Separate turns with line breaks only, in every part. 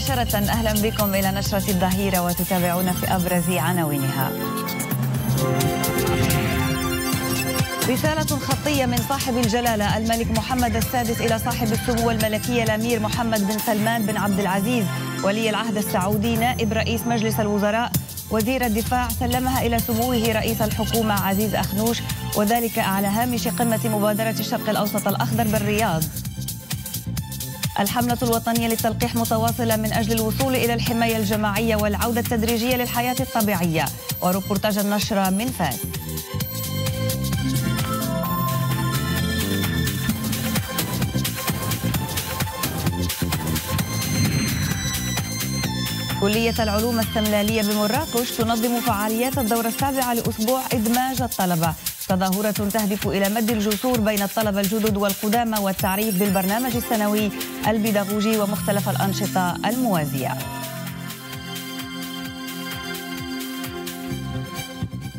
مباشرة أهلا بكم إلى نشرة الظهيرة وتتابعون في أبرز عناوينها رسالة خطية من صاحب الجلالة الملك محمد السادس إلى صاحب السمو الملكية الأمير محمد بن سلمان بن عبد العزيز ولي العهد السعودي نائب رئيس مجلس الوزراء وزير الدفاع سلمها إلى سموه رئيس الحكومة عزيز أخنوش وذلك على هامش قمة مبادرة الشرق الأوسط الأخضر بالرياض الحملة الوطنية للتلقيح متواصلة من أجل الوصول إلى الحماية الجماعية والعودة التدريجية للحياة الطبيعية وروبورتاج النشرة من فاس كلية العلوم السملالية بمراكش تنظم فعاليات الدورة السابعة لأسبوع إدماج الطلبة تظاهرة تهدف إلى مد الجسور بين الطلبة الجدد والقدامى والتعريف بالبرنامج السنوي البيداغوجي ومختلف الأنشطة الموازية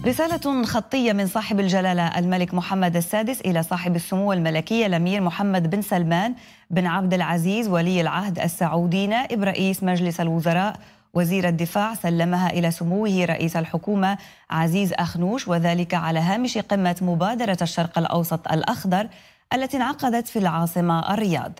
رسالة خطية من صاحب الجلالة الملك محمد السادس إلى صاحب السمو الملكي الأمير محمد بن سلمان بن عبد العزيز ولي العهد السعودي نائب رئيس مجلس الوزراء وزير الدفاع سلمها إلى سموه رئيس الحكومة عزيز أخنوش وذلك على هامش قمة مبادرة الشرق الأوسط الأخضر التي انعقدت في العاصمة الرياض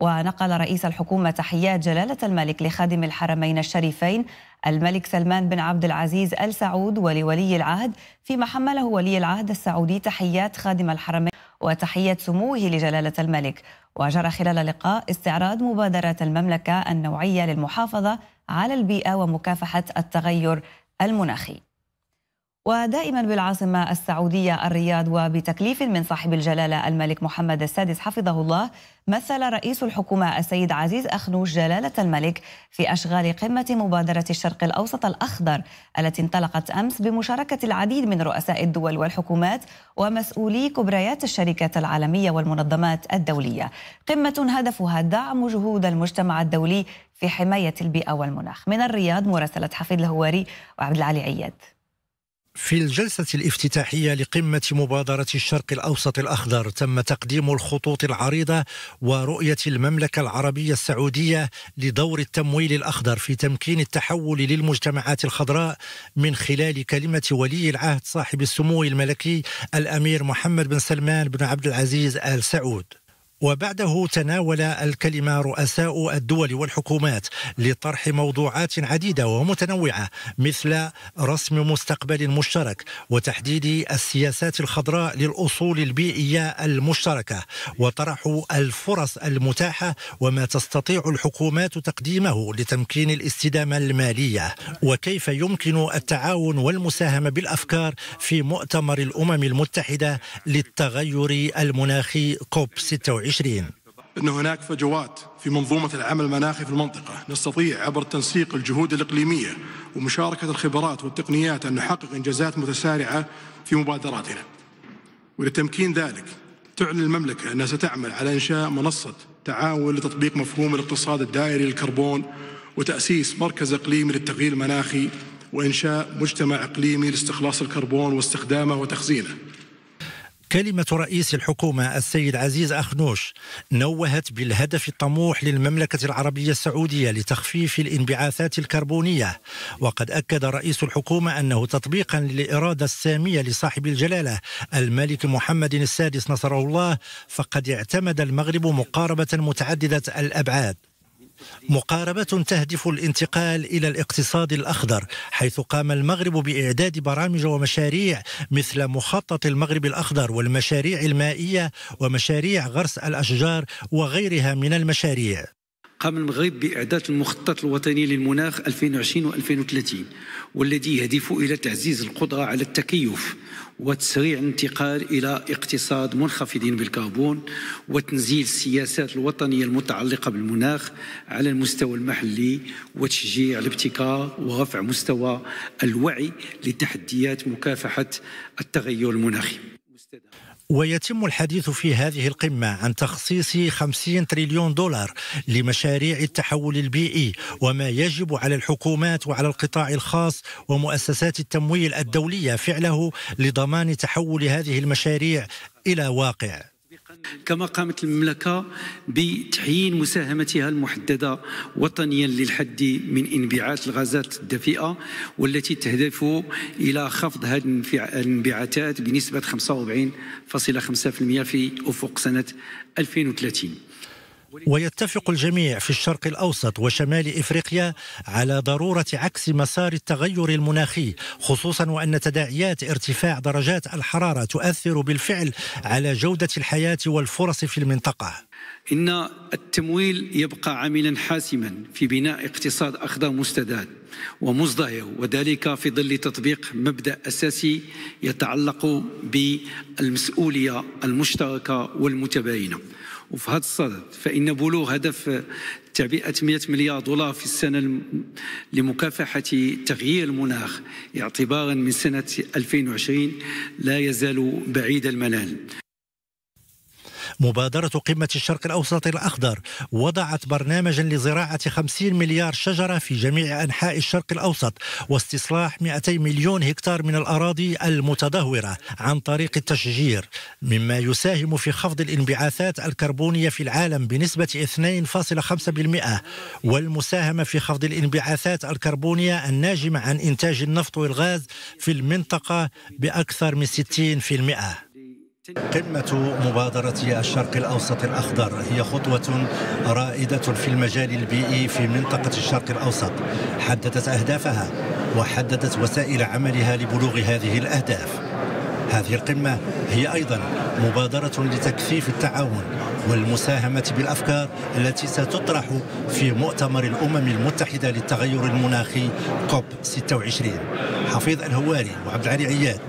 ونقل رئيس الحكومة تحيات جلالة الملك لخادم الحرمين الشريفين الملك سلمان بن عبد العزيز آل سعود ولولي العهد فيما حمله ولي العهد السعودي تحيات خادم الحرمين وتحية سموه لجلالة الملك وجرى خلال اللقاء استعراض مبادرة المملكة النوعية للمحافظة على البيئة ومكافحة التغير المناخي ودائما بالعاصمة السعودية الرياض وبتكليف من صاحب الجلالة الملك محمد السادس حفظه الله مثل رئيس الحكومة السيد عزيز أخنوش جلالة الملك في أشغال قمة مبادرة الشرق الأوسط الأخضر التي انطلقت أمس بمشاركة العديد من رؤساء الدول والحكومات ومسؤولي كبريات الشركات العالمية والمنظمات الدولية قمة هدفها دعم جهود المجتمع الدولي في حماية البيئة والمناخ من الرياض مراسلة حفيد الهواري وعبد العلي عياد
في الجلسة الافتتاحية لقمة مبادرة الشرق الأوسط الأخضر تم تقديم الخطوط العريضة ورؤية المملكة العربية السعودية لدور التمويل الأخضر في تمكين التحول للمجتمعات الخضراء من خلال كلمة ولي العهد صاحب السمو الملكي الأمير محمد بن سلمان بن عبد العزيز آل سعود وبعده تناول الكلمة رؤساء الدول والحكومات لطرح موضوعات عديدة ومتنوعة مثل رسم مستقبل مشترك وتحديد السياسات الخضراء للأصول البيئية المشتركة وطرح الفرص المتاحة وما تستطيع الحكومات تقديمه لتمكين الاستدامة المالية وكيف يمكن التعاون والمساهمة بالأفكار في مؤتمر الأمم المتحدة للتغير المناخي كوب 26 2020
أن هناك فجوات في منظومة العمل المناخي في المنطقة نستطيع عبر تنسيق الجهود الإقليمية ومشاركة الخبرات والتقنيات أن نحقق إنجازات متسارعة في مبادراتنا ولتمكين ذلك تعلن المملكة أنها ستعمل على إنشاء منصة تعاون لتطبيق مفهوم الاقتصاد الدائري للكربون وتأسيس مركز إقليمي للتغيير المناخي وإنشاء مجتمع إقليمي لاستخلاص الكربون واستخدامه وتخزينه
كلمة رئيس الحكومة السيد عزيز أخنوش نوهت بالهدف الطموح للمملكة العربية السعودية لتخفيف الانبعاثات الكربونية وقد أكد رئيس الحكومة أنه تطبيقا للإرادة السامية لصاحب الجلالة الملك محمد السادس نصره الله فقد اعتمد المغرب مقاربة متعددة الأبعاد مقاربة تهدف الانتقال إلى الاقتصاد الأخضر حيث قام المغرب بإعداد برامج ومشاريع مثل مخطط المغرب الأخضر والمشاريع المائية ومشاريع غرس الأشجار وغيرها من المشاريع
قام المغرب بإعداد المخطط الوطني للمناخ 2020 و2030 والذي يهدف إلى تعزيز القدرة على التكيف وتسريع الانتقال إلى اقتصاد منخفض بالكربون وتنزيل السياسات الوطنية المتعلقة بالمناخ على المستوى المحلي وتشجيع الابتكار ورفع مستوى الوعي لتحديات مكافحة التغير المناخي
ويتم الحديث في هذه القمة عن تخصيص 50 تريليون دولار لمشاريع التحول البيئي وما يجب على الحكومات وعلى القطاع الخاص ومؤسسات التمويل الدولية فعله لضمان تحول هذه المشاريع إلى واقع
كما قامت المملكة بتحيين مساهمتها المحددة وطنيا للحد من انبعاث الغازات الدفيئة والتي تهدف إلى خفض هذه الانبعاثات بنسبة 45.5% في أفق سنة 2030
ويتفق الجميع في الشرق الاوسط وشمال افريقيا على ضروره عكس مسار التغير المناخي خصوصا وان تداعيات ارتفاع درجات الحراره تؤثر بالفعل على جوده الحياه والفرص في المنطقه
ان التمويل يبقى عاملا حاسما في بناء اقتصاد اخضر مستدام ومزدهر وذلك في ظل تطبيق مبدا اساسي يتعلق بالمسؤوليه المشتركه والمتباينه وفي هذا الصدد فإن بلوغ هدف تعبئة 100 مليار دولار في السنة لمكافحة تغيير المناخ اعتبارا من سنة 2020 لا يزال بعيد المنال
مبادرة قمة الشرق الأوسط الأخضر وضعت برنامجا لزراعة 50 مليار شجرة في جميع أنحاء الشرق الأوسط واستصلاح 200 مليون هكتار من الأراضي المتدهورة عن طريق التشجير مما يساهم في خفض الانبعاثات الكربونية في العالم بنسبة 2.5% والمساهمة في خفض الانبعاثات الكربونية الناجمة عن إنتاج النفط والغاز في المنطقة بأكثر من 60% قمة مبادرة الشرق الأوسط الأخضر هي خطوة رائدة في المجال البيئي في منطقة الشرق الأوسط حددت أهدافها وحددت وسائل عملها لبلوغ هذه الأهداف هذه القمة هي أيضا مبادرة لتكثيف التعاون والمساهمة بالأفكار التي ستطرح في مؤتمر الأمم المتحدة للتغير المناخي كوب 26 حفيظ الهواري وعبد العلي عياد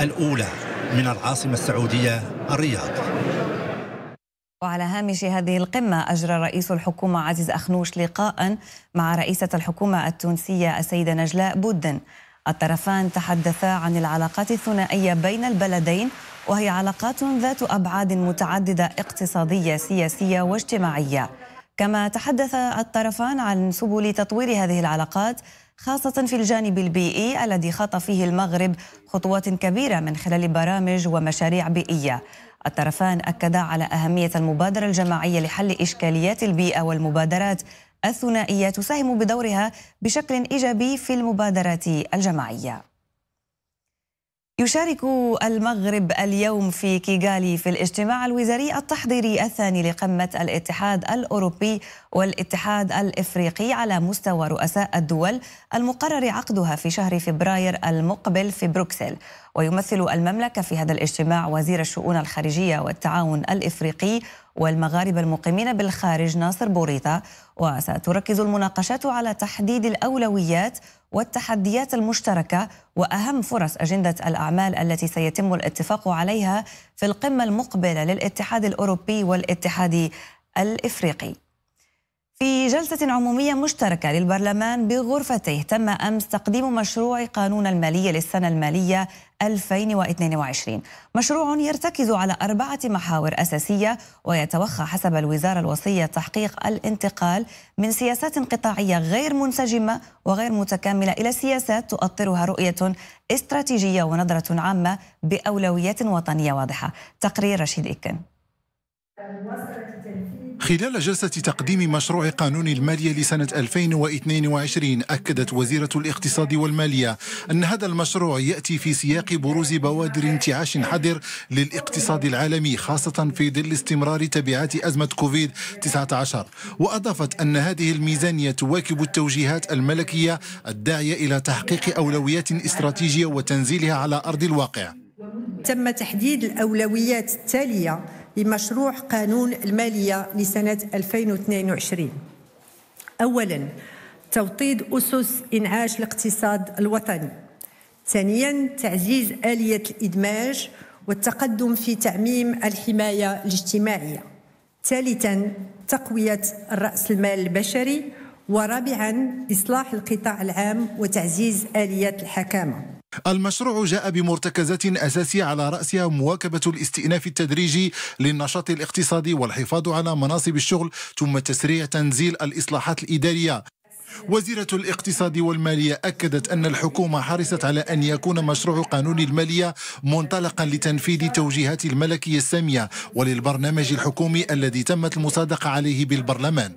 الأولى من العاصمة السعودية الرياض
وعلى هامش هذه القمة أجرى رئيس الحكومة عزيز أخنوش لقاء مع رئيسة الحكومة التونسية السيدة نجلاء بودن الطرفان تحدثا عن العلاقات الثنائية بين البلدين وهي علاقات ذات أبعاد متعددة اقتصادية سياسية واجتماعية كما تحدث الطرفان عن سبل تطوير هذه العلاقات خاصة في الجانب البيئي الذي خاط فيه المغرب خطوات كبيرة من خلال برامج ومشاريع بيئية الطرفان أكدا على أهمية المبادرة الجماعية لحل إشكاليات البيئة والمبادرات الثنائية تساهم بدورها بشكل إيجابي في المبادرات الجماعية يشارك المغرب اليوم في كيغالي في الاجتماع الوزاري التحضيري الثاني لقمة الاتحاد الأوروبي والاتحاد الإفريقي على مستوى رؤساء الدول المقرر عقدها في شهر فبراير المقبل في بروكسل ويمثل المملكة في هذا الاجتماع وزير الشؤون الخارجية والتعاون الإفريقي والمغاربة المقيمين بالخارج ناصر بوريطة وستركز المناقشات على تحديد الأولويات والتحديات المشتركة وأهم فرص أجندة الأعمال التي سيتم الاتفاق عليها في القمة المقبلة للاتحاد الأوروبي والاتحاد الإفريقي في جلسة عمومية مشتركة للبرلمان بغرفته تم أمس تقديم مشروع قانون المالية للسنة المالية 2022 مشروع يرتكز على أربعة محاور أساسية ويتوخى حسب الوزارة الوصية تحقيق الانتقال من سياسات قطاعية غير منسجمة وغير متكاملة إلى سياسات تؤطرها رؤية استراتيجية ونظرة عامة بأولويات وطنية واضحة تقرير رشيد إكن
خلال جلسة تقديم مشروع قانون المالية لسنة 2022 أكدت وزيرة الاقتصاد والمالية أن هذا المشروع يأتي في سياق بروز بوادر انتعاش حذر للاقتصاد العالمي خاصة في ظل استمرار تبعات أزمة كوفيد 19 وأضافت أن هذه الميزانية تواكب التوجيهات الملكية الداعية إلى تحقيق أولويات استراتيجية وتنزيلها على أرض الواقع
تم تحديد الأولويات التالية لمشروع قانون المالية لسنة 2022 أولا توطيد أسس إنعاش الاقتصاد الوطني ثانيا تعزيز آلية الإدماج والتقدم في تعميم الحماية الاجتماعية ثالثا تقوية الرأس المال البشري ورابعا إصلاح القطاع العام وتعزيز آلية الحكامة
المشروع جاء بمرتكزات أساسية على رأسها مواكبة الاستئناف التدريجي للنشاط الاقتصادي والحفاظ على مناصب الشغل ثم تسريع تنزيل الإصلاحات الإدارية وزيرة الاقتصاد والمالية أكدت أن الحكومة حرصت على أن يكون مشروع قانون المالية منطلقا لتنفيذ توجيهات الملكية السامية وللبرنامج الحكومي الذي تمت المصادقة عليه بالبرلمان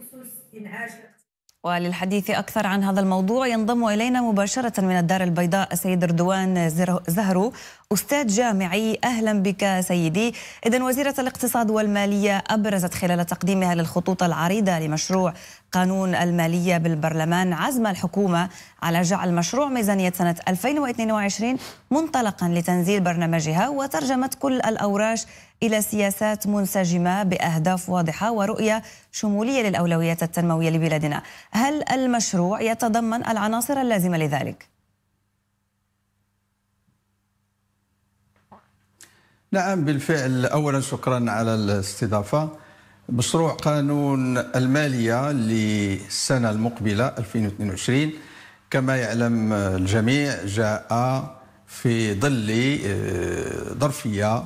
وللحديث أكثر عن هذا الموضوع ينضم إلينا مباشرة من الدار البيضاء السيد أردوان زهرو أستاذ جامعي أهلا بك سيدي إذا وزيرة الاقتصاد والمالية أبرزت خلال تقديمها للخطوط العريضة لمشروع قانون المالية بالبرلمان عزم الحكومة على جعل مشروع ميزانية سنة 2022 منطلقا لتنزيل برنامجها وترجمة كل الأوراش إلى سياسات منسجمة بأهداف واضحة ورؤية شمولية للأولويات التنموية لبلادنا هل المشروع يتضمن العناصر اللازمة لذلك؟
نعم بالفعل أولا شكرا على الاستضافة مشروع قانون المالية للسنة المقبلة 2022 كما يعلم الجميع جاء في ظل آه، ظرفية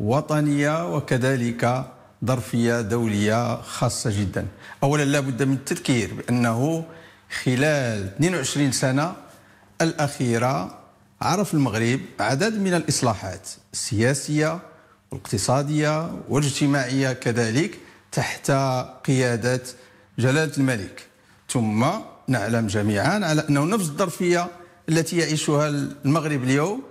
وطنيه وكذلك ظرفيه دوليه خاصه جدا اولا لا بد من التذكير بانه خلال 22 سنه الاخيره عرف المغرب عدد من الاصلاحات السياسيه والاقتصاديه والاجتماعيه كذلك تحت قياده جلاله الملك ثم نعلم جميعا على انه نفس الظرفيه التي يعيشها المغرب اليوم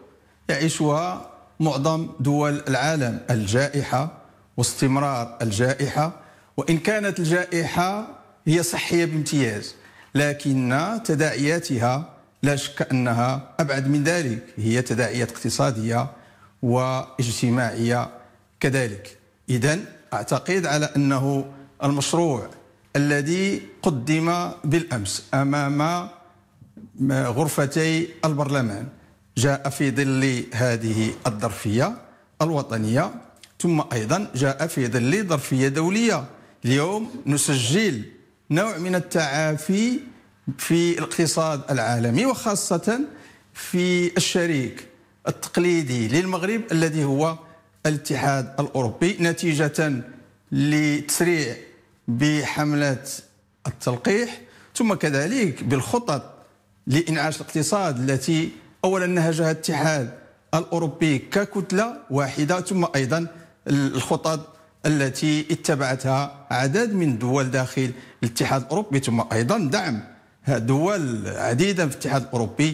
يعيشها معظم دول العالم الجائحة واستمرار الجائحة وإن كانت الجائحة هي صحية بامتياز لكن تداعياتها لا شك أنها أبعد من ذلك هي تداعيات اقتصادية واجتماعية كذلك إذا أعتقد على أنه المشروع الذي قدم بالأمس أمام غرفتي البرلمان جاء في ظل هذه الظرفية الوطنية ثم أيضا جاء في ظل ظرفية دولية اليوم نسجل نوع من التعافي في الاقتصاد العالمي وخاصة في الشريك التقليدي للمغرب الذي هو الاتحاد الأوروبي نتيجة لتسريع بحملة التلقيح ثم كذلك بالخطط لإنعاش الاقتصاد التي اولا نهجها الاتحاد الاوروبي ككتله واحده ثم ايضا الخطط التي اتبعتها عدد من دول داخل الاتحاد الاوروبي ثم ايضا دعم دول عديده في الاتحاد الاوروبي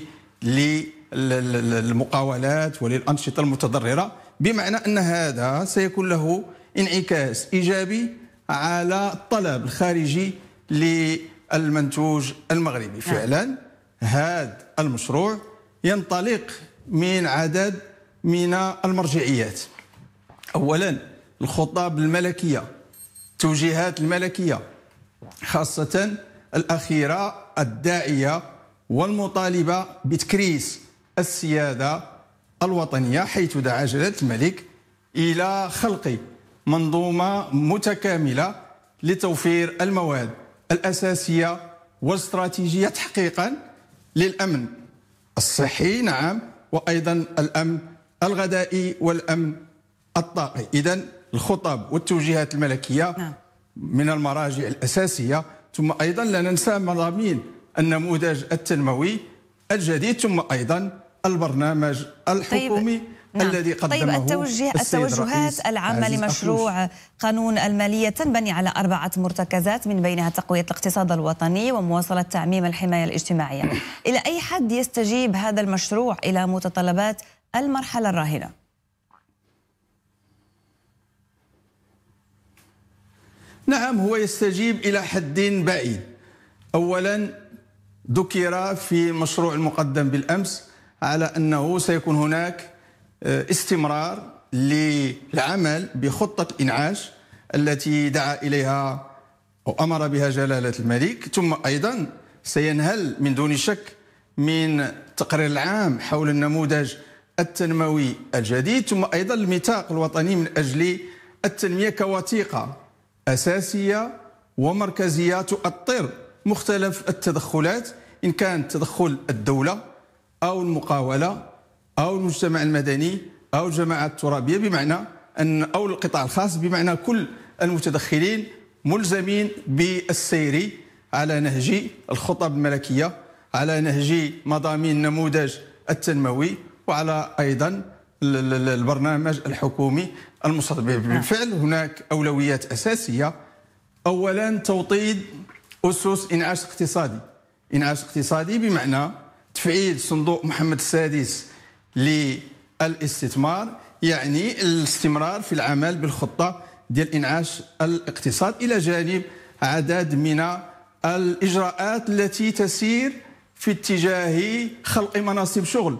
للمقاولات وللانشطه المتضرره بمعنى ان هذا سيكون له انعكاس ايجابي على الطلب الخارجي للمنتوج المغربي نعم. فعلا هذا المشروع ينطلق من عدد من المرجعيات اولا الخطاب الملكيه التوجيهات الملكيه خاصه الاخيره الداعيه والمطالبه بتكريس السياده الوطنيه حيث دعا جلاله الملك الى خلق منظومه متكامله لتوفير المواد الاساسيه واستراتيجيه تحقيقا للامن الصحي نعم وايضا الامن الغذائي والامن الطاقي اذا الخطب والتوجيهات الملكيه نعم. من المراجع الاساسيه ثم ايضا لا ننسى مضامين النموذج التنموي الجديد ثم ايضا البرنامج طيب. الحكومي طيب. نعم. الذي طيب، قدمه طيب التوجه التوجهات العامة لمشروع
أخوش. قانون المالية تنبني على أربعة مرتكزات من بينها تقوية الاقتصاد الوطني ومواصلة تعميم الحماية الاجتماعية إلى أي حد يستجيب هذا المشروع إلى متطلبات المرحلة الراهنة؟
نعم هو يستجيب إلى حد بعيد أولا ذكر في مشروع المقدم بالأمس على أنه سيكون هناك استمرار للعمل بخطة الإنعاش التي دعا إليها وأمر بها جلالة الملك ثم أيضا سينهل من دون شك من التقرير العام حول النموذج التنموي الجديد ثم أيضا الميثاق الوطني من أجل التنمية كوثيقة أساسية ومركزية تؤطر مختلف التدخلات إن كان تدخل الدولة أو المقاولة او المجتمع المدني او الجماعات الترابيه بمعنى ان او القطاع الخاص بمعنى كل المتدخلين ملزمين بالسير على نهج الخطب الملكيه على نهج مضامين النموذج التنموي وعلى ايضا البرنامج الحكومي المصدر نعم. بالفعل هناك اولويات اساسيه اولا توطيد اسس انعاش اقتصادي انعاش اقتصادي بمعنى تفعيل صندوق محمد السادس للاستثمار يعني الاستمرار في العمل بالخطه ديال انعاش الاقتصاد الى جانب عدد من الاجراءات التي تسير في اتجاه خلق مناصب شغل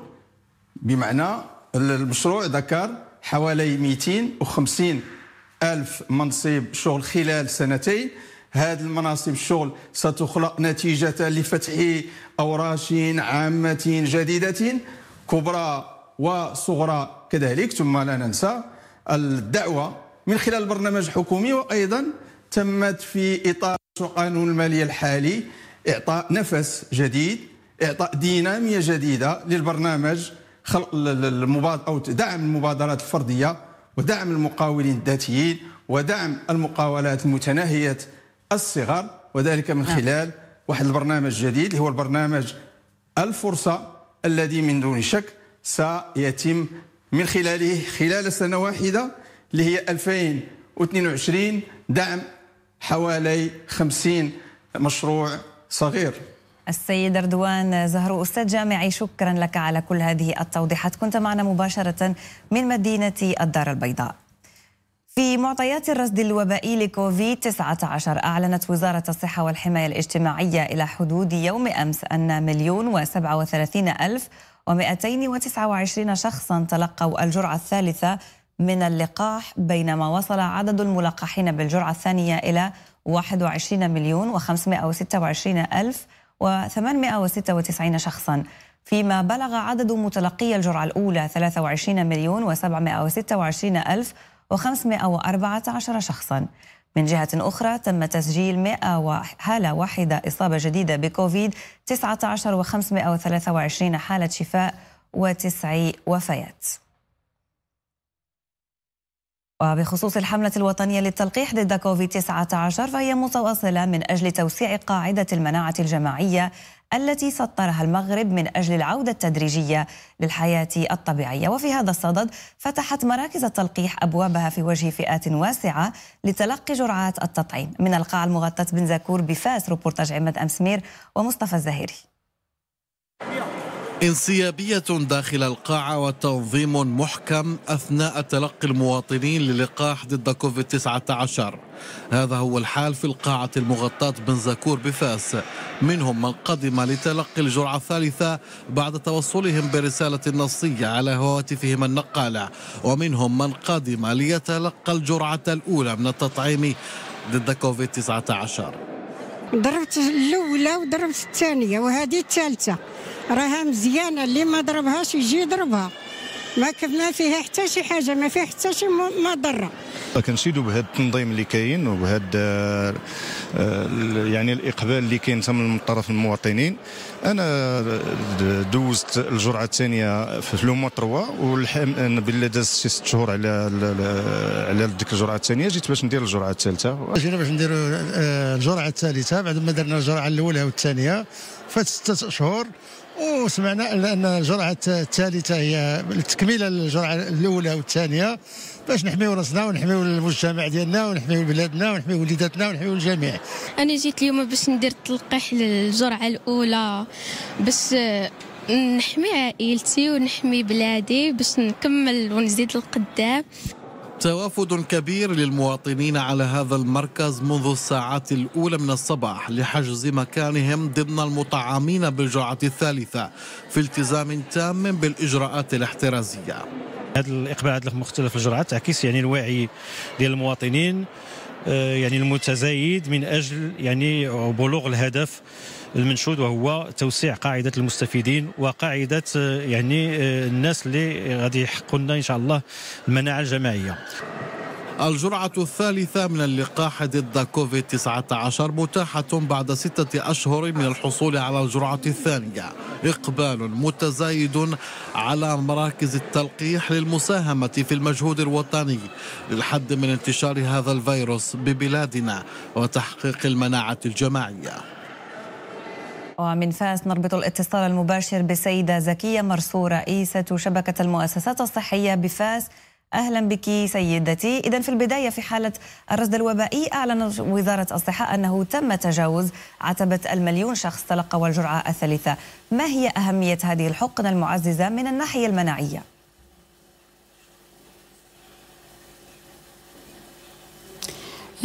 بمعنى المشروع ذكر حوالي 250 ألف منصب شغل خلال سنتين هذه المناصب الشغل ستخلق نتيجة لفتح أوراش عامة جديدة كبرى وصغرى كذلك ثم لا ننسى الدعوة من خلال برنامج حكومي وأيضا تمت في إطار قانون المالية الحالي إعطاء نفس جديد إعطاء دينامية جديدة للبرنامج خلق المبادرة أو دعم المبادرات الفردية ودعم المقاولين الذاتيين ودعم المقاولات المتناهية الصغر وذلك من نعم. خلال واحد البرنامج جديد اللي هو البرنامج الفرصة الذي من دون شك سيتم من خلاله خلال سنة واحدة اللي هي 2022 دعم حوالي 50 مشروع صغير
السيد أردوان زهرو أستاذ جامعي شكرا لك على كل هذه التوضيحات كنت معنا مباشرة من مدينة الدار البيضاء في معطيات الرصد الوبائي لكوفيد 19 أعلنت وزارة الصحة والحماية الاجتماعية إلى حدود يوم أمس أن مليون وسبعة وثلاثين ألف ومائتين وتسعة وعشرين شخصا تلقوا الجرعة الثالثة من اللقاح بينما وصل عدد الملقحين بالجرعة الثانية إلى وعشرين مليون وستة وعشرين الف وستة وتسعين شخصا فيما بلغ عدد متلقي الجرعة الأولى وعشرين مليون وستة وعشرين ألف و514 شخصا من جهة أخرى تم تسجيل 100 حالة واحدة إصابة جديدة بكوفيد 19 و523 حالة شفاء وتسع وفيات وبخصوص الحملة الوطنية للتلقيح ضد كوفيد-19 فهي متواصلة من أجل توسيع قاعدة المناعة الجماعية التي سطرها المغرب من أجل العودة التدريجية للحياة الطبيعية وفي هذا الصدد فتحت مراكز التلقيح أبوابها في وجه فئات واسعة لتلقي جرعات التطعيم من القاع المغطاة بن زكور بفاس روبورتاج عماد أمسمير ومصطفى الزهيري
انسيابية داخل القاعة وتنظيم محكم أثناء تلقي المواطنين للقاح ضد كوفيد 19 هذا هو الحال في القاعة المغطاة بن زكور بفاس منهم من قدم لتلقي الجرعة الثالثة بعد توصلهم برسالة نصية على هواتفهم النقالة ومنهم من قدم ليتلقى الجرعة الأولى من التطعيم ضد كوفيد 19
ضربت الاولى وضربت الثانيه وهذه الثالثه راها مزيانه اللي ما ضربهاش يجي يضربها ما ما فيها حتى شي حاجه ما فيها حتى شي مضره
كنشيدوا بهذا التنظيم اللي كاين وبهذا آه، آه، يعني الاقبال اللي كاين من طرف المواطنين انا آه، دوزت الجرعه الثانيه في لو موا 3 والحمد بالله داز شي ست شهور على على ديك الجرعه الثانيه جيت باش ندير الجرعه الثالثه جينا باش نديروا الجرعه الثالثه بعد ما درنا الجرعه الاولى والثانيه فات ست شهور وسمعنا ان الجرعه الثالثه هي التكميله للجرعه الاولى والثانيه باش نحميو راسنا ونحميو المجتمع ديالنا ونحميو بلادنا ونحميو وليداتنا ونحميو الجميع انا جيت اليوم باش ندير تلقيح للجرعه الاولى باش نحمي عائلتي ونحمي بلادي باش نكمل ونزيد القدام
توافد كبير للمواطنين على هذا المركز منذ الساعات الأولى من الصباح لحجز مكانهم ضمن المطعمين بالجرعة الثالثة في التزام تام بالإجراءات الاحترازية
هذا الإقبال على مختلف الجرعات تعكس يعني الوعي ديال المواطنين آه، يعني المتزايد من اجل يعني بلوغ الهدف المنشود وهو توسيع قاعده المستفيدين وقاعده آه، يعني آه، الناس اللي غادي يحقوا لنا ان شاء الله المناعه الجماعيه
الجرعة الثالثة من اللقاح ضد كوفيد 19 متاحة بعد ستة أشهر من الحصول على الجرعة الثانية إقبال متزايد على مراكز التلقيح للمساهمة في المجهود الوطني للحد من انتشار هذا الفيروس ببلادنا وتحقيق المناعة الجماعية
ومن فاس نربط الاتصال المباشر بسيدة زكية مرسو رئيسة شبكة المؤسسات الصحية بفاس أهلا بك سيدتي إذا في البداية في حالة الرصد الوبائي أعلنت وزارة الصحة أنه تم تجاوز عتبة المليون شخص تلقوا الجرعة الثالثة ما هي أهمية هذه الحقنة المعززة من الناحية المناعية؟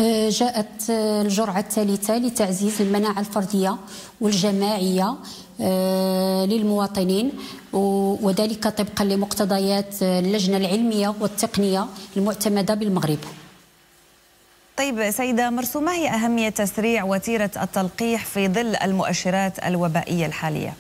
آه، جاءت آه، الجرعة الثالثة لتعزيز المناعة الفردية والجماعية آه، للمواطنين وذلك طبقا لمقتضيات اللجنة العلمية والتقنية المعتمدة بالمغرب
طيب سيدة مرسوم ما هي أهمية تسريع وتيرة التلقيح في ظل المؤشرات الوبائية الحالية؟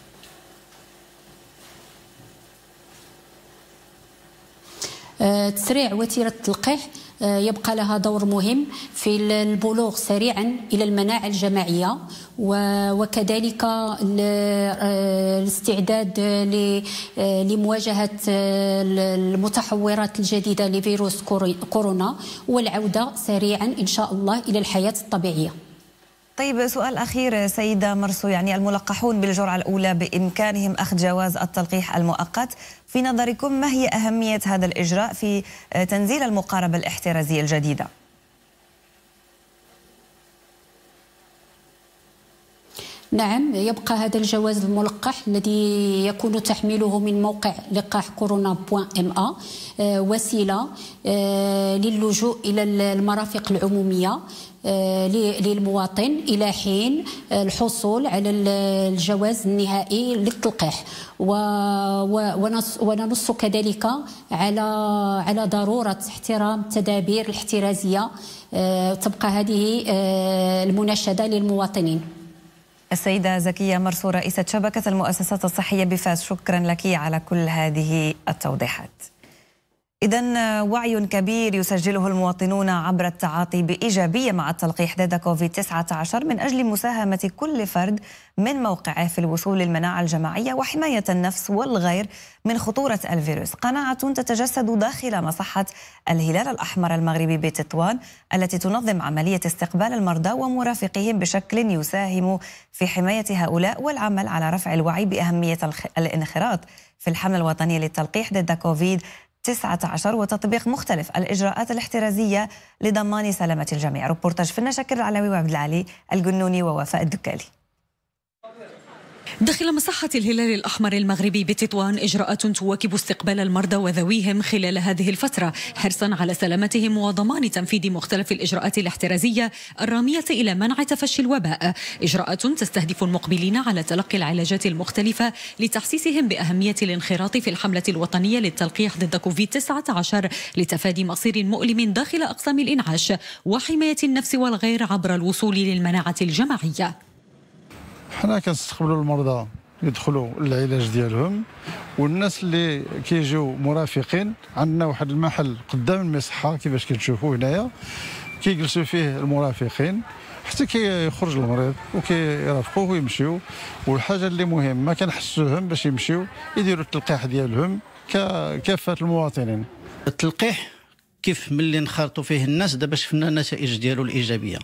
تسريع وتيرة التلقيح آه، يبقى لها دور مهم في البلوغ سريعا الى المناعه الجماعيه وكذلك آه، الاستعداد آه، لمواجهه المتحورات الجديده لفيروس كورونا والعوده سريعا ان شاء الله الى الحياه الطبيعيه
طيب سؤال أخير سيدة مرسو يعني الملقحون بالجرعة الأولى بإمكانهم أخذ جواز التلقيح المؤقت في نظركم ما هي أهمية هذا الإجراء في تنزيل المقاربة الاحترازية الجديدة؟
نعم يبقى هذا الجواز الملقح الذي يكون تحميله من موقع لقاح كورونا بوان ام ا وسيله آه، للجوء الى المرافق العموميه آه، للمواطن الى حين الحصول على الجواز النهائي للتلقيح وننص كذلك على على ضروره احترام التدابير الاحترازيه آه، تبقى هذه آه، المناشده
للمواطنين السيدة زكية مرسو رئيسة شبكة المؤسسات الصحية بفاس شكرا لك على كل هذه التوضيحات إذا وعي كبير يسجله المواطنون عبر التعاطي بإيجابية مع التلقيح ضد كوفيد 19 من أجل مساهمة كل فرد من موقعه في الوصول للمناعة الجماعية وحماية النفس والغير من خطورة الفيروس قناعة تتجسد داخل مصحة الهلال الأحمر المغربي بتطوان التي تنظم عملية استقبال المرضى ومرافقهم بشكل يساهم في حماية هؤلاء والعمل على رفع الوعي بأهمية الانخراط في الحملة الوطنية للتلقيح ضد كوفيد 19 وتطبيق مختلف الإجراءات الاحترازية لضمان سلامة الجميع ريبورتاج في النشاكر العلوي وعبد العلي الجنوني ووفاء الدكالي
داخل مصحة الهلال الأحمر المغربي بتطوان إجراءات تواكب استقبال المرضى وذويهم خلال هذه الفترة حرصا على سلامتهم وضمان تنفيذ مختلف الإجراءات الاحترازية الرامية إلى منع تفشي الوباء إجراءات تستهدف المقبلين على تلقي العلاجات المختلفة لتحسيسهم بأهمية الانخراط في الحملة الوطنية للتلقيح ضد كوفيد 19 لتفادي مصير مؤلم داخل أقسام الإنعاش وحماية النفس والغير عبر الوصول للمناعة الجماعية
حنا كنستقبلوا المرضى يدخلوا للعلاج ديالهم والناس اللي كيجيو مرافقين عندنا واحد المحل قدام المصحه كيفاش كتشوفوا هنايا كيجلسوا فيه المرافقين حتى كيخرج كي المريض وكيرافقوه ويمشيو والحاجه اللي مهمه كنحسوهم باش يمشيو
يديروا التلقيح ديالهم كافه المواطنين التلقيح كيف ملي انخرطوا فيه الناس دابا شفنا النتائج ديالو الايجابيه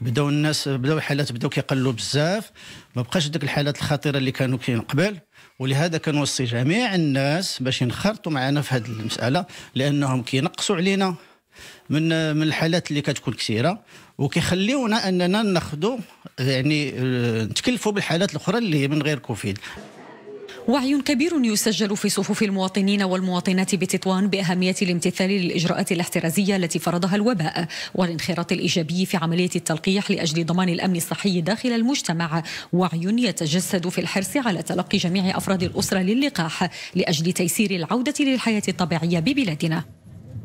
بداو الناس بداو الحالات بداو كيقلوا بزاف ما بقاش ديك الحالات الخطيره اللي كانوا كاين قبل ولهذا كنوصي جميع الناس باش ينخرطوا معنا في هذه المساله لانهم كينقصوا علينا من من الحالات اللي كتكون كثيره وكيخليونا اننا ناخذوا يعني آه، نتكلفوا بالحالات الاخرى اللي من غير كوفيد
وعي كبير يسجل في صفوف المواطنين والمواطنات بتطوان بأهمية الامتثال للإجراءات الاحترازية التي فرضها الوباء والانخراط الإيجابي في عملية التلقيح لأجل ضمان الأمن الصحي داخل المجتمع وعي يتجسد في الحرص على تلقي جميع أفراد الأسرة للقاح لأجل تيسير العودة للحياة الطبيعية ببلادنا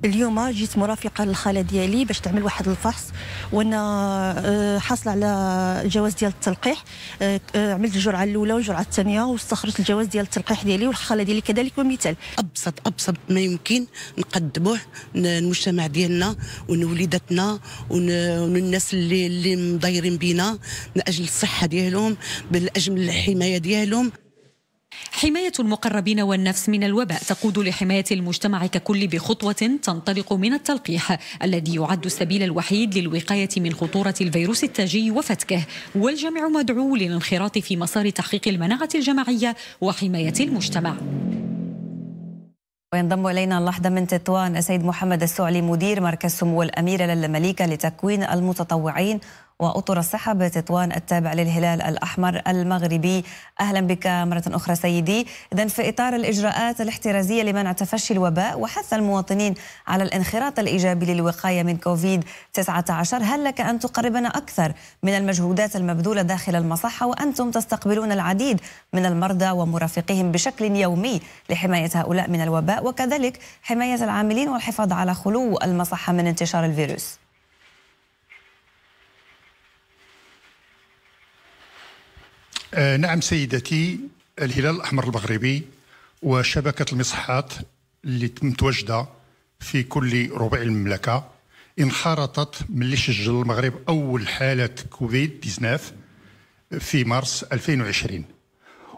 اليوم جيت مرافقه للخاله ديالي باش تعمل واحد الفحص وانا آه، حاصله على
جواز ديال التلقيح آه، آه، عملت الجرعه الاولى والجرعه الثانيه واستخرجت الجواز ديال التلقيح ديالي والخاله ديالي كذلك ومثال ابسط ابسط ما يمكن نقدموه للمجتمع ديالنا ولوليداتنا وللناس اللي اللي مضايرين بينا
من اجل الصحه ديالهم من اجل الحمايه ديالهم حماية المقربين والنفس من الوباء تقود لحماية المجتمع ككل بخطوة تنطلق من التلقيح الذي يعد السبيل الوحيد للوقاية من خطورة الفيروس التاجي وفتكه والجميع مدعو للانخراط في مسار تحقيق المناعة الجماعية وحماية المجتمع
وينضم إلينا اللحظة من تطوان السيد محمد السعلي مدير مركز سمو الأميرة للمليكة لتكوين المتطوعين وأطر الصحة بتطوان التابع للهلال الأحمر المغربي أهلا بك مرة أخرى سيدي إذا في إطار الإجراءات الاحترازية لمنع تفشي الوباء وحث المواطنين على الانخراط الإيجابي للوقاية من كوفيد 19 هل لك أن تقربنا أكثر من المجهودات المبذولة داخل المصحة وأنتم تستقبلون العديد من المرضى ومرافقهم بشكل يومي لحماية هؤلاء من الوباء وكذلك حماية العاملين والحفاظ على خلو المصحة من انتشار الفيروس
آه، نعم سيدتي الهلال الأحمر المغربي وشبكة المصحات اللي متواجدة في كل ربع المملكة انخرطت ملي سجل المغرب أول حالة كوفيد 19 في مارس 2020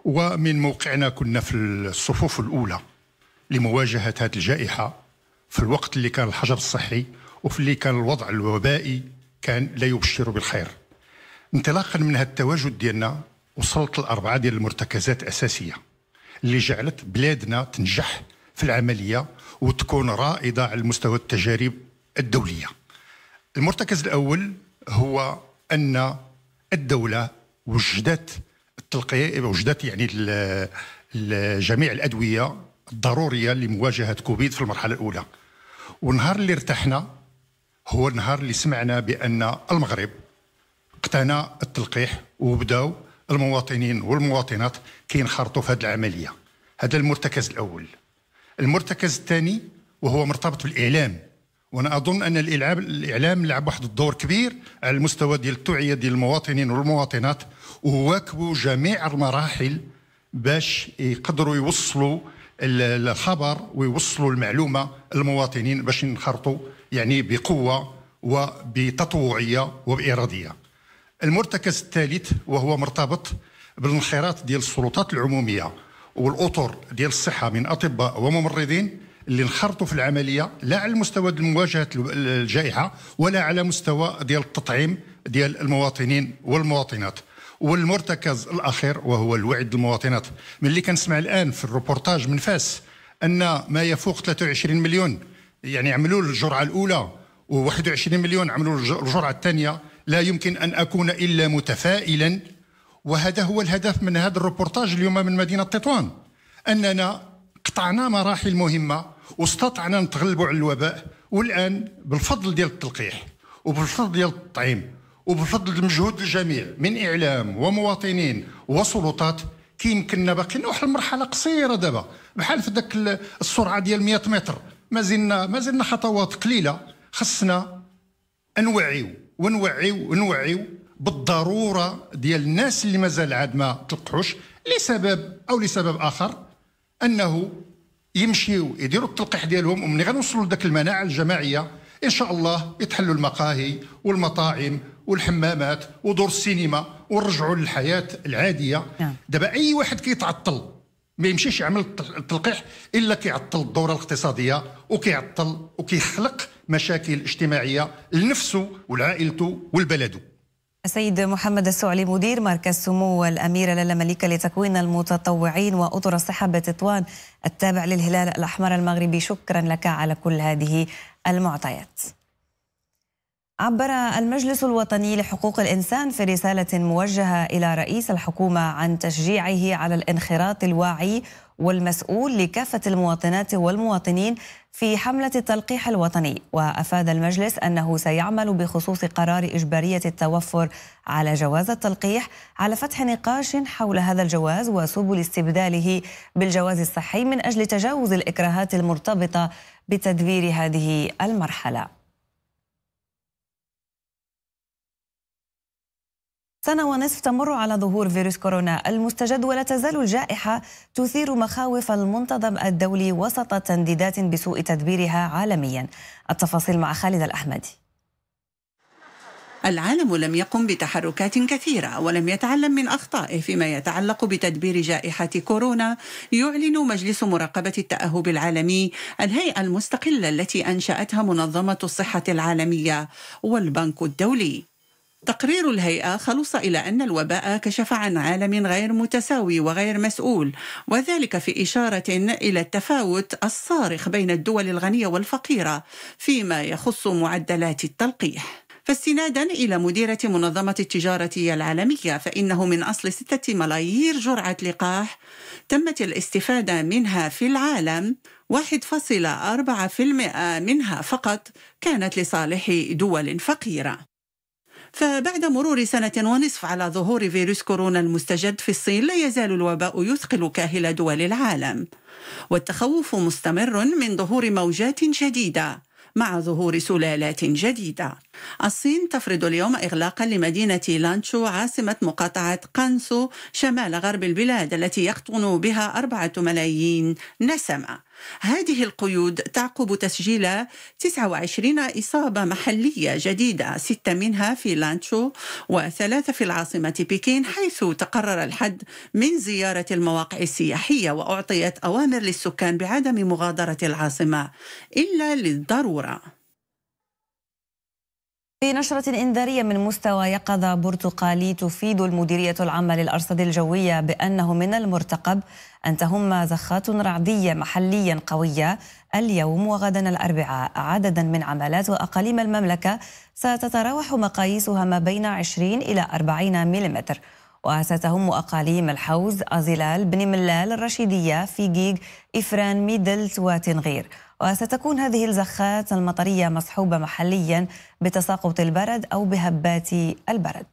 ومن موقعنا كنا في الصفوف الأولى لمواجهة هذه الجائحة في الوقت اللي كان الحجر الصحي وفي اللي كان الوضع الوبائي كان لا يبشر بالخير انطلاقا من هذا التواجد ديالنا وصلت لاربعه ديال المرتكزات اساسيه اللي جعلت بلادنا تنجح في العمليه وتكون رائده على المستوى التجارب الدوليه. المرتكز الاول هو ان الدوله وجدت التلقيه وجدت يعني جميع الادويه الضروريه لمواجهه كوفيد في المرحله الاولى. والنهار اللي ارتحنا هو النهار اللي سمعنا بان المغرب اقتنى التلقيح وبداو المواطنين والمواطنات كينخرطوا في هذه العمليه هذا المرتكز الاول المرتكز الثاني وهو مرتبط بالاعلام وانا اظن ان الاعلام الاعلام لعب واحد الدور كبير على المستوى ديال التوعيه ديال المواطنين والمواطنات وواكبوا جميع المراحل باش يقدروا يوصلوا الخبر ويوصلوا المعلومه للمواطنين باش ينخرطوا يعني بقوه وبتطوعيه وباراديه المرتكز الثالث وهو مرتبط بالانخراط ديال السلطات العموميه والاطر ديال الصحه من اطباء وممرضين اللي انخرطوا في العمليه لا على المستوى ديال مواجهه الجائحه ولا على مستوى ديال التطعيم ديال المواطنين والمواطنات والمرتكز الاخير وهو الوعد المواطنات ملي كنسمع الان في الروبورتاج من فاس ان ما يفوق 23 مليون يعني عملوا الجرعه الاولى و21 مليون عملوا الجرعه الثانيه لا يمكن أن أكون إلا متفائلا وهذا هو الهدف من هذا الروبورتاج اليوم من مدينة تطوان أننا قطعنا مراحل مهمة واستطعنا نتغلبوا على الوباء والآن بالفضل ديال التلقيح وبالفضل ديال التطعيم وبفضل مجهود الجميع من اعلام ومواطنين وسلطات كيمكننا باقي واحد المرحله قصيره دابا بحال في ذاك السرعه ديال 100 متر ما زلنا ما زلنا خطوات قليله خصنا نوعيو ونوعيو ونوعيو بالضروره ديال الناس اللي مازال عاد ما تلقحوش لسبب او لسبب اخر انه يمشيو يديروا التلقيح ديالهم ومن غنوصلوا لذاك المناعه الجماعيه ان شاء الله يتحلوا المقاهي والمطاعم والحمامات ودور السينما ونرجعوا للحياه العاديه نعم. دابا اي واحد كيتعطل ما يمشيش يعمل التلقيح الا كيعطل الدوره الاقتصاديه وكيعطل وكيخلق مشاكل اجتماعيه لنفسه ولعائلته ولبلده
السيد محمد السعلي مدير مركز سمو الأميرة لالا مليكة لتكوين المتطوعين وأطر الصحة بتطوان التابع للهلال الأحمر المغربي شكرا لك على كل هذه المعطيات عبر المجلس الوطني لحقوق الإنسان في رسالة موجهة إلى رئيس الحكومة عن تشجيعه على الانخراط الواعي والمسؤول لكافة المواطنات والمواطنين في حملة التلقيح الوطني وأفاد المجلس أنه سيعمل بخصوص قرار إجبارية التوفر على جواز التلقيح على فتح نقاش حول هذا الجواز وسبل استبداله بالجواز الصحي من أجل تجاوز الإكراهات المرتبطة بتدبير هذه المرحلة سنة ونصف تمر على ظهور فيروس كورونا المستجد ولا تزال الجائحة تثير مخاوف المنتظم الدولي وسط تنديدات بسوء تدبيرها عالميا التفاصيل مع خالد الأحمدي
العالم لم يقم بتحركات كثيرة ولم يتعلم من أخطائه فيما يتعلق بتدبير جائحة كورونا يعلن مجلس مراقبة التأهب العالمي الهيئة المستقلة التي أنشأتها منظمة الصحة العالمية والبنك الدولي تقرير الهيئة خلص إلى أن الوباء كشف عن عالم غير متساوي وغير مسؤول وذلك في إشارة إلى التفاوت الصارخ بين الدول الغنية والفقيرة فيما يخص معدلات التلقيح فاستنادا إلى مديرة منظمة التجارة العالمية فإنه من أصل ستة ملايير جرعة لقاح تمت الاستفادة منها في العالم 1.4% منها فقط كانت لصالح دول فقيرة فبعد مرور سنة ونصف على ظهور فيروس كورونا المستجد في الصين لا يزال الوباء يثقل كاهل دول العالم والتخوف مستمر من ظهور موجات جديدة مع ظهور سلالات جديدة الصين تفرض اليوم إغلاقا لمدينة لانشو عاصمة مقاطعة قانسو شمال غرب البلاد التي يقطن بها أربعة ملايين نسمة هذه القيود تعقب تسجيل 29 إصابة محلية جديدة ستة منها في لانشو وثلاثة في العاصمة بكين حيث تقرر الحد من زيارة المواقع السياحية وأعطيت أوامر للسكان بعدم مغادرة العاصمة إلا للضرورة
في نشرة إنذارية من مستوى يقظة برتقالي تفيد المديرية العامة للأرصدة الجوية بأنه من المرتقب أن تهم زخات رعدية محليا قوية اليوم وغدا الأربعاء عددا من عمالات وأقاليم المملكة ستتراوح مقاييسها ما بين 20 إلى 40 ملم وستهم أقاليم الحوز أزلال بن ملال الرشيدية جيج إفران ميدلت وتنغير وستكون هذه الزخات المطرية مصحوبة محليا بتساقط البرد أو بهبات البرد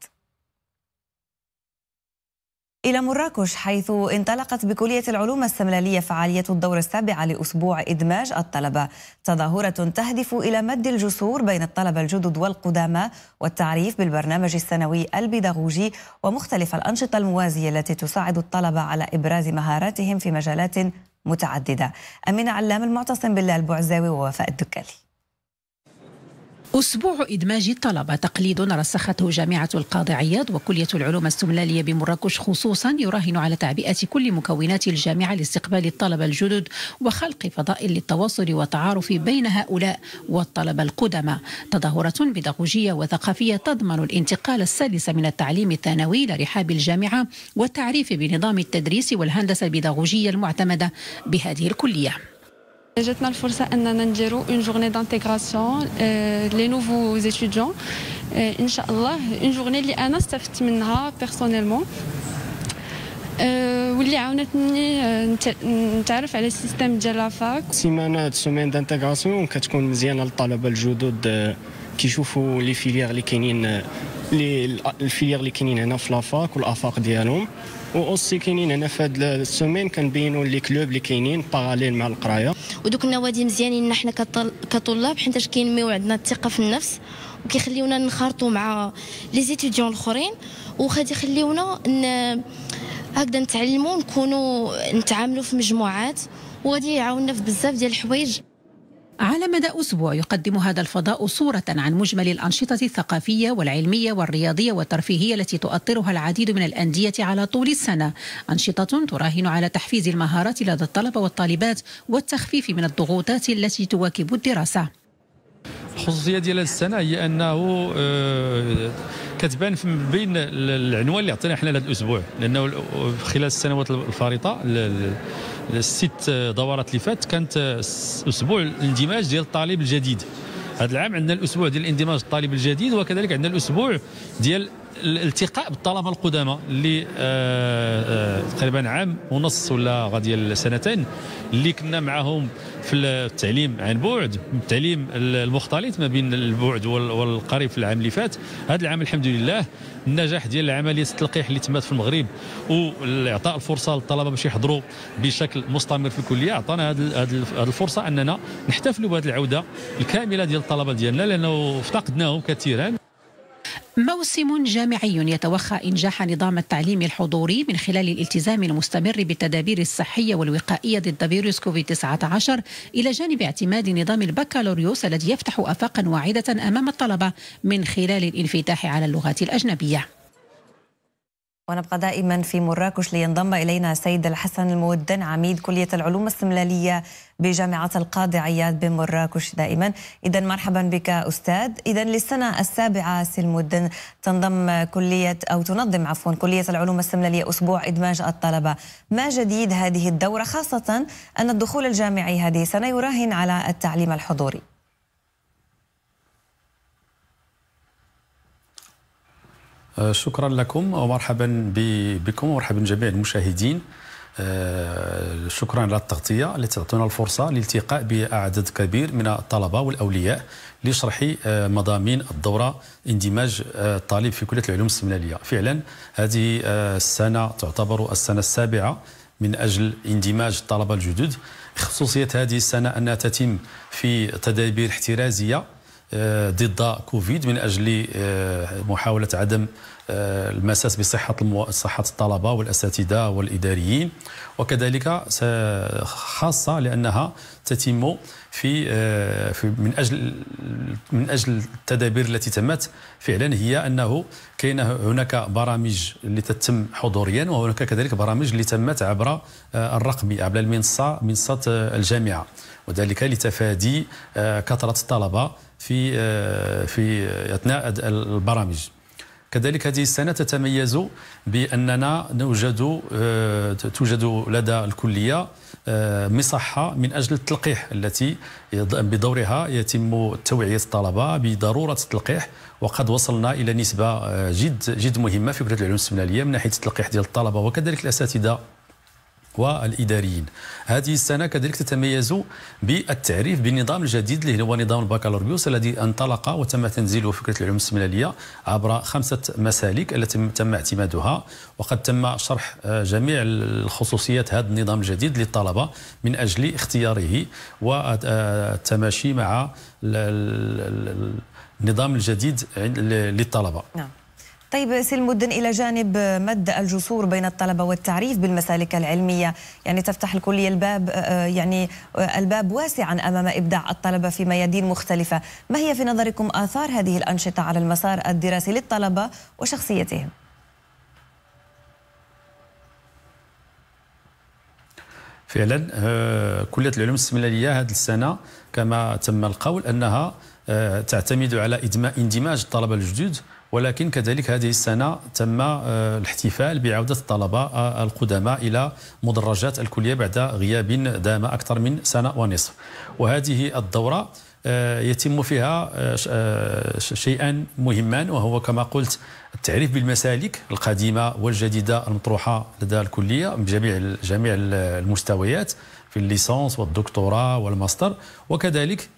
إلى مراكش حيث انطلقت بكلية العلوم السملالية فعالية الدورة السابعة لأسبوع إدماج الطلبة تظاهرة تهدف إلى مد الجسور بين الطلبة الجدد والقدامى والتعريف بالبرنامج السنوي البيداغوجي ومختلف الأنشطة الموازية التي تساعد الطلبة على إبراز مهاراتهم في مجالات متعددة أمين علام المعتصم بالله البعزاوي ووفاء الدكالي
أسبوع إدماج الطلبة تقليد رسخته جامعة القاضي عياض وكلية العلوم السملالية بمراكش خصوصا يراهن على تعبئة كل مكونات الجامعة لاستقبال الطلبة الجدد وخلق فضاء للتواصل والتعارف بين هؤلاء والطلبة القدماء تظاهرة بيداغوجية وثقافية تضمن الانتقال السادس من التعليم الثانوي لرحاب الجامعة والتعريف بنظام التدريس والهندسة البيداغوجية المعتمدة بهذه الكلية
J'ai le forçat de faire une journée
d'intégration pour
euh, les nouveaux étudiants. C'est Une journée que je suis en personnellement. Ce qui a permis de faire le système de la FAC.
Une semaine d'intégration, c'est que vous avez des étudiants qui cherchent les filières qui sont en train de faire la FAC et l'affaire de vous. واوسي كاينين هنا في هاد السومين كنبينوا لي كلوب اللي كاينين باراليل
مع القرايه
ودوك النوادي مزيانين حنا كطلاب حيتاش كينميو عندنا الثقه في النفس وكيخليونا نخرطوا مع لي زيتيديون الاخرين وغادي يخليونا هكذا نتعلموا نكونوا نتعاملوا في مجموعات
وغادي يعاوننا في بزاف ديال الحوايج على مدى أسبوع يقدم هذا الفضاء صورة عن مجمل الأنشطة الثقافية والعلمية والرياضية والترفيهية التي تؤطرها العديد من الأندية على طول السنة أنشطة تراهن على تحفيز المهارات لدى الطلبة والطالبات والتخفيف من الضغوطات التي تواكب الدراسة
الخصوصية ديال السنة هي أنه آه، كتبان بين العنوان اللي عطينا حنا لهذا الأسبوع لأنه خلال السنوات الفارطة الست دورات اللي فات كانت اسبوع الاندماج ديال الطالب الجديد هذا العام عندنا الاسبوع ديال الاندماج الطالب الجديد وكذلك عندنا الاسبوع ديال الالتقاء بالطلبه القدامى اللي آه، آه، تقريبا عام ونص ولا غادي سنتين اللي كنا معاهم في التعليم عن بعد التعليم المختلط ما بين البعد والقريب في العام اللي فات هذا العام الحمد لله النجاح ديال عمليه التلقيح اللي تمت في المغرب واعطاء الفرصه للطلبه باش يحضروا بشكل مستمر في الكليه اعطانا هذه الفرصه اننا نحتفلوا بهذه العوده الكامله ديال الطلبه ديالنا لانه افتقدناهم كثيرا
موسم جامعي يتوخى انجاح نظام التعليم الحضوري من خلال الالتزام المستمر بالتدابير الصحيه والوقائيه ضد فيروس كوفيد 19 الى جانب اعتماد نظام البكالوريوس الذي يفتح افاقا واعده امام الطلبه من خلال الانفتاح على اللغات الاجنبيه.
ونبقى دائما في مراكش لينضم الينا السيد الحسن المودن عميد كليه العلوم السملاليه بجامعه القاضي عياد بمراكش دائما اذا مرحبا بك استاذ اذا للسنه السابعه سي المودن تنضم كليه او تنظم عفوا كليه العلوم السملاليه اسبوع ادماج الطلبه ما جديد هذه الدوره خاصه ان الدخول الجامعي هذه السنه يراهن على التعليم الحضوري
آه، شكرا لكم ومرحبا بكم ومرحبا بجميع المشاهدين آه، شكرا على التغطيه التي تعطينا الفرصه للالتقاء بعدد كبير من الطلبه والاولياء لشرح آه، مضامين الدوره اندماج الطالب في كليه العلوم السمناليه فعلا هذه السنه تعتبر السنه السابعه من اجل اندماج الطلبه الجدد خصوصيه هذه السنه انها تتم في تدابير احترازيه آه، ضد كوفيد من اجل آه، محاوله عدم آه، المساس بصحه المو... صحه الطلبه والاساتذه والاداريين وكذلك خاصه لانها تتم آه، في, من اجل من اجل التدابير التي تمت فعلا هي انه كاين هناك برامج اللي تتم حضوريا وهناك كذلك برامج اللي تمت عبر آه، الرقمي عبر المنصه منصه آه، الجامعه وذلك لتفادي كثره الطلبه في في اثناء البرامج كذلك هذه السنة تتميز بأننا نوجد آه، توجد لدى الكلية آه، مصحة من أجل التلقيح التي بدورها يتم توعية الطلبة بضرورة التلقيح وقد وصلنا إلى نسبة آه، جد جد مهمة في كلية العلوم السمنالية من ناحية التلقيح ديال الطلبة وكذلك الأساتذة والاداريين هذه السنه كذلك تتميز بالتعريف بالنظام الجديد اللي هو نظام البكالوريوس الذي انطلق وتم تنزيله فكره العلوم السملاليه عبر خمسه مسالك التي تم اعتمادها وقد تم شرح آه، جميع الخصوصيات هذا النظام الجديد للطلبه من اجل اختياره والتماشي مع النظام الجديد للطلبه
نعم. طيب سلم الدين إلى جانب مد الجسور بين الطلبة والتعريف بالمسالك العلمية يعني تفتح الكلية الباب آه، آه، يعني آه، الباب واسعا أمام إبداع الطلبة في ميادين مختلفة ما هي في نظركم آثار هذه الأنشطة على المسار الدراسي للطلبة وشخصيتهم؟
فعلا كليه العلوم الاستعماليه هذه السنه كما تم القول انها تعتمد على اندماج الطلبه الجدد ولكن كذلك هذه السنة تم آه، الاحتفال بعودة الطلبة آه، القدماء إلى مدرجات الكلية بعد غياب دام أكثر من سنة ونصف وهذه الدورة آه، يتم فيها شيئان مهمان وهو كما قلت التعريف بالمسالك القديمة والجديدة المطروحة لدى الكلية بجميع جميع المستويات في الليسانس والدكتوراه والماستر وكذلك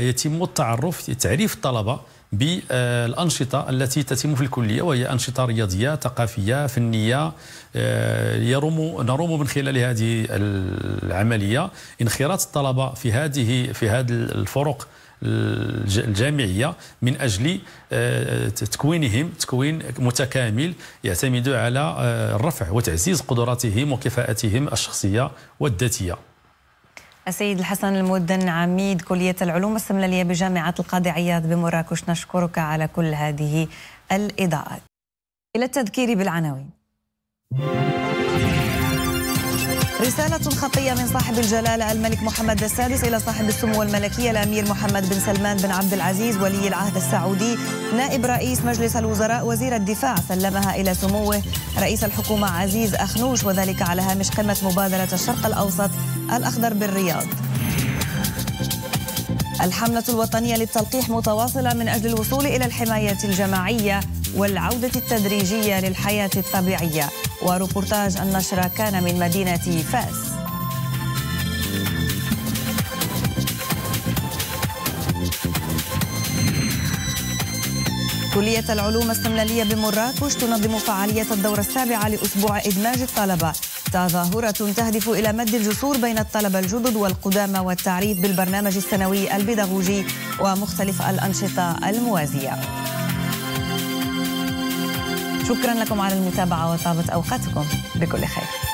يتم التعرف تعريف الطلبة بالأنشطة التي تتم في الكلية وهي أنشطة رياضية ثقافية فنية آه، يروم نروم من خلال هذه العملية انخراط الطلبة في هذه في هذه الفرق الجامعيه من اجل آه، تكوينهم تكوين متكامل يعتمد على آه، الرفع وتعزيز قدراتهم وكفاءتهم الشخصيه والذاتيه
السيد الحسن المدن عميد كلية العلوم السملالية بجامعة القاضي عياض بمراكش نشكرك على كل هذه الإضاءات إلى التذكير بالعناوين رسالة خطية من صاحب الجلالة الملك محمد السادس إلى صاحب السمو الملكية الأمير محمد بن سلمان بن عبد العزيز ولي العهد السعودي نائب رئيس مجلس الوزراء وزير الدفاع سلمها إلى سموه رئيس الحكومة عزيز أخنوش وذلك على هامش قمة مبادرة الشرق الأوسط الأخضر بالرياض الحملة الوطنية للتلقيح متواصلة من أجل الوصول إلى الحماية الجماعية والعودة التدريجية للحياة الطبيعية وروبورتاج النشرة كان من مدينة فاس كلية العلوم السملالية بمراكش تنظم فعالية الدورة السابعة لأسبوع إدماج الطلبة تظاهرة تهدف إلى مد الجسور بين الطلبة الجدد والقدامى والتعريف بالبرنامج السنوي البيداغوجي ومختلف الأنشطة الموازية شكرا لكم على المتابعة وطابت أوقاتكم بكل خير